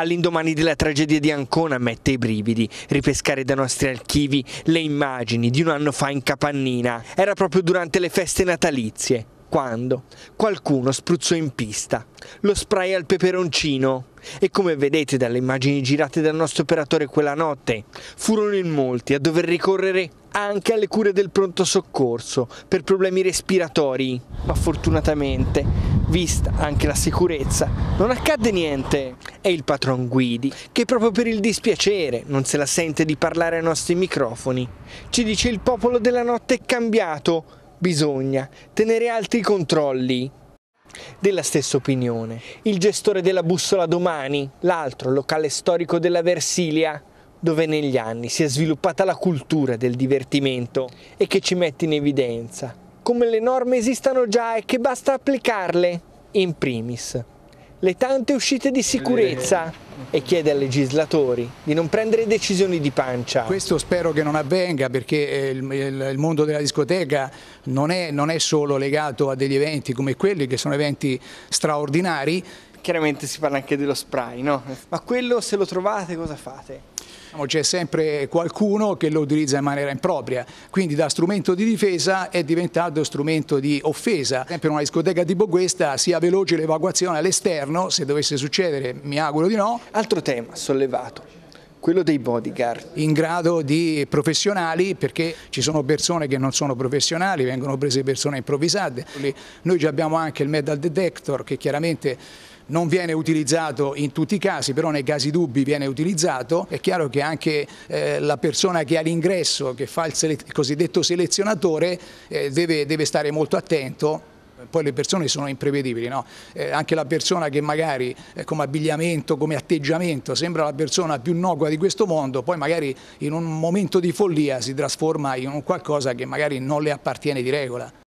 all'indomani della tragedia di Ancona mette i brividi, ripescare dai nostri archivi le immagini di un anno fa in Capannina. Era proprio durante le feste natalizie, quando qualcuno spruzzò in pista lo spray al peperoncino e come vedete dalle immagini girate dal nostro operatore quella notte furono in molti a dover ricorrere anche alle cure del pronto soccorso per problemi respiratori ma fortunatamente vista anche la sicurezza, non accadde niente. È il patron Guidi che proprio per il dispiacere non se la sente di parlare ai nostri microfoni. Ci dice il popolo della notte è cambiato, bisogna tenere alti i controlli. Della stessa opinione, il gestore della bussola domani, l'altro locale storico della Versilia, dove negli anni si è sviluppata la cultura del divertimento e che ci mette in evidenza come le norme esistano già e che basta applicarle in primis le tante uscite di sicurezza e chiede ai legislatori di non prendere decisioni di pancia. Questo spero che non avvenga perché eh, il, mondo della discoteca non è, non è solo legato a degli eventi come quelli che sono eventi straordinari chiaramente si parla anche dello spray, no? Ma quello se lo trovate cosa fate? Diciamo, c'è sempre qualcuno che lo utilizza in maniera impropria, quindi da strumento di difesa è diventato strumento di offesa. Per in una discoteca tipo questa sia veloce l'evacuazione all'esterno, se dovesse succedere mi auguro di no. Altro tema sollevato, quello dei bodyguard. In grado di professionali perché ci sono persone che non sono professionali, vengono prese persone improvvisate. Noi abbiamo anche il metal detector che chiaramente non viene utilizzato in tutti i casi, però nei casi dubbi viene utilizzato. È chiaro che anche eh, la persona che ha l'ingresso, che fa il, il cosiddetto selezionatore, eh, deve, deve stare molto attento poi le persone sono imprevedibili, no? eh, anche la persona che magari eh, come abbigliamento, come atteggiamento sembra la persona più innocua di questo mondo, poi magari in un momento di follia si trasforma in un qualcosa che magari non le appartiene di regola.